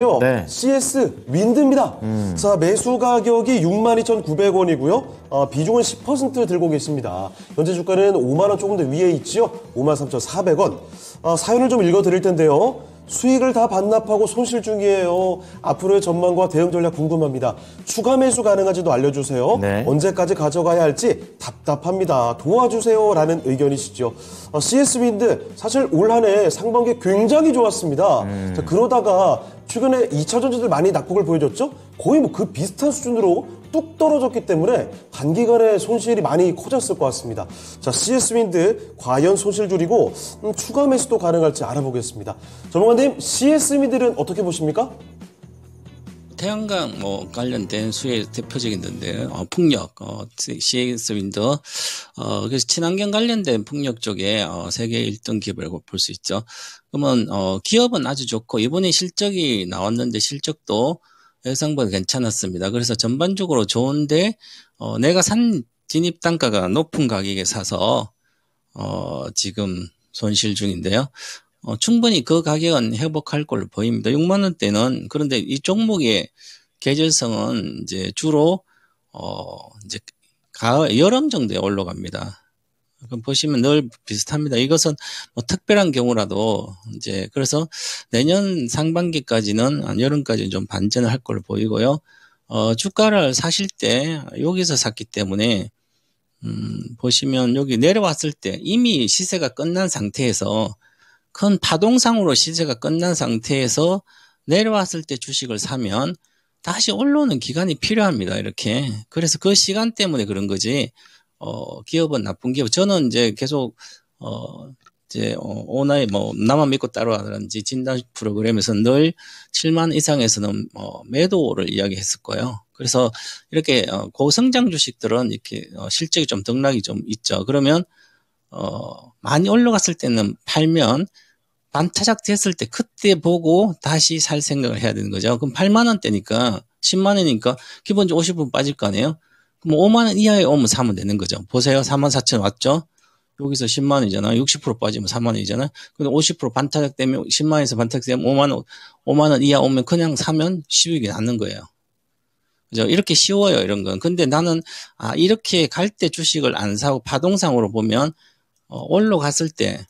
요 네. CS 윈드입니다. 음. 자, 매수 가격이 62,900원이고요. 아, 어, 비중은 10% 들고 계십니다. 현재 주가는 5만 원 조금 더 위에 있죠요 53,400원. 아, 사연을 좀 읽어 드릴 텐데요. 수익을 다 반납하고 손실 중이에요. 앞으로의 전망과 대응 전략 궁금합니다. 추가 매수 가능한지도 알려주세요. 네. 언제까지 가져가야 할지 답답합니다. 도와주세요라는 의견이시죠. 아, 어, CS 윈드 사실 올 한해 상반기 굉장히 좋았습니다. 음. 자, 그러다가 최근에 2차 전지들 많이 낙폭을 보여줬죠? 거의 뭐 그 비슷한 수준으로 뚝 떨어졌기 때문에 단기간에 손실이 많이 커졌을 것 같습니다. 자, CS 윈드 과연 손실 줄이고 음, 추가 매수도 가능할지 알아보겠습니다. 전문가님, CS 윈드는 어떻게 보십니까? 태양광 뭐 관련된 수혜 대표적인 건데 어, 풍력 어, 시 c 스 윈더 어, 그래서 친환경 관련된 풍력 쪽에 어, 세계 1등 기업이라고 볼수 있죠. 그러면 어, 기업은 아주 좋고 이번에 실적이 나왔는데 실적도 예상보다 괜찮았습니다. 그래서 전반적으로 좋은데 어, 내가 산 진입 단가가 높은 가격에 사서 어, 지금 손실 중인데요. 어, 충분히 그 가격은 회복할 걸로 보입니다. 6만 원대는 그런데 이 종목의 계절성은 이제 주로 어 이제 가을 여름 정도에 올라갑니다. 그럼 보시면 늘 비슷합니다. 이것은 뭐 특별한 경우라도 이제 그래서 내년 상반기까지는 여름까지는 좀 반전을 할 걸로 보이고요. 어, 주가를 사실 때 여기서 샀기 때문에 음, 보시면 여기 내려왔을 때 이미 시세가 끝난 상태에서 큰 파동상으로 시세가 끝난 상태에서 내려왔을 때 주식을 사면 다시 올라오는 기간이 필요합니다. 이렇게. 그래서 그 시간 때문에 그런 거지. 어, 기업은 나쁜 기업. 저는 이제 계속, 어, 이제, 어, 오나의 뭐, 나만 믿고 따라하라든지 진단 프로그램에서 늘 7만 이상에서는 어, 매도를 이야기했을 거예요. 그래서 이렇게 어, 고성장 주식들은 이렇게 어, 실적이 좀 등락이 좀 있죠. 그러면 어, 많이 올라갔을 때는 팔면 반타작 됐을 때 그때 보고 다시 살 생각을 해야 되는 거죠. 그럼 8만 원대니까 10만 원이니까 기본적으로 50분 빠질 거 아니에요? 그럼 5만 원 이하에 오면 사면 되는 거죠. 보세요. 4만 4천 왔죠? 여기서 10만 원이잖아60% 빠지면 4만 원이잖아 근데 50% 반타작 되면 10만 원에서 반타작 되면 5만 원, 5만 원 이하 오면 그냥 사면 수익이 나는 거예요. 그죠? 이렇게 쉬워요, 이런 건. 근데 나는, 아, 이렇게 갈 때 주식을 안 사고 파동상으로 보면 올로 어, 갔을 때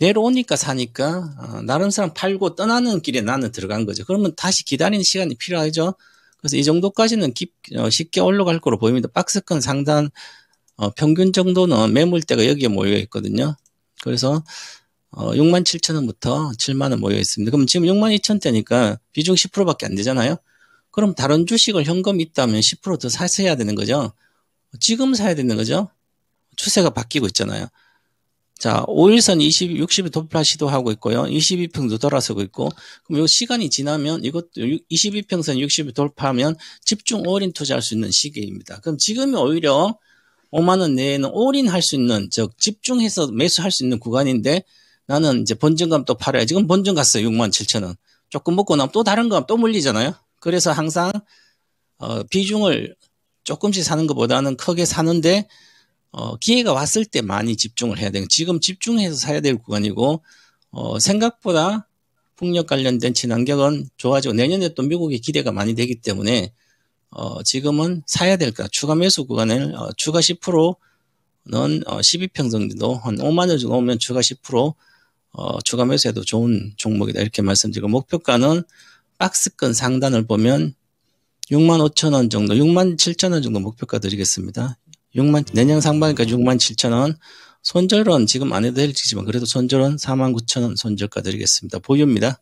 내려오니까 사니까 어, 나름 사람 팔고 떠나는 길에 나는 들어간 거죠. 그러면 다시 기다리는 시간이 필요하죠. 그래서 이 정도까지는 깊, 어, 쉽게 올라갈 거로 보입니다. 박스권 상단 어, 평균 정도는 매물대가 여기에 모여 있거든요. 그래서 어, 6만 7천 원부터 7만 원 모여 있습니다. 그럼 지금 6만 2천 대니까 비중 10%밖에 안 되잖아요. 그럼 다른 주식을 현금 있다면 10%더 사셔야 되는 거죠. 지금 사야 되는 거죠. 추세가 바뀌고 있잖아요. 자, 5일선 20, 60일 돌파 시도하고 있고요. 22평도 돌아서고 있고, 그럼 요 시간이 지나면 이것도 22평선 60일 돌파하면 집중 올인 투자할 수 있는 시기입니다. 그럼 지금이 오히려 5만원 내에는 올인 할 수 있는, 즉, 집중해서 매수할 수 있는 구간인데, 나는 이제 본증감또 팔아야. 지금 본증 갔어요. 6만 7천원. 조금 먹고 나면 또 다른 거또 물리잖아요. 그래서 항상, 어, 비중을 조금씩 사는 것보다는 크게 사는데, 어, 기회가 왔을 때 많이 집중을 해야 되는 지금 집중해서 사야 될 구간이고 어, 생각보다 풍력 관련된 친환경은 좋아지고 내년에 또 미국의 기대가 많이 되기 때문에 어, 지금은 사야 될까 추가 매수 구간을 어, 추가 10%는 어, 12평 정도 한 5만 원 정도 오면 추가 10% 어, 추가 매수해도 좋은 종목이다 이렇게 말씀드리고 목표가는 박스권 상단을 보면 6만 5천 원 정도, 6만 7천 원 정도 목표가 드리겠습니다. 6만 내년 상반기까 6만 7천 원. 손절은 지금 안 해도 될지만 그래도 손절은 4만 9천 원 손절가 드리겠습니다. 보유입니다.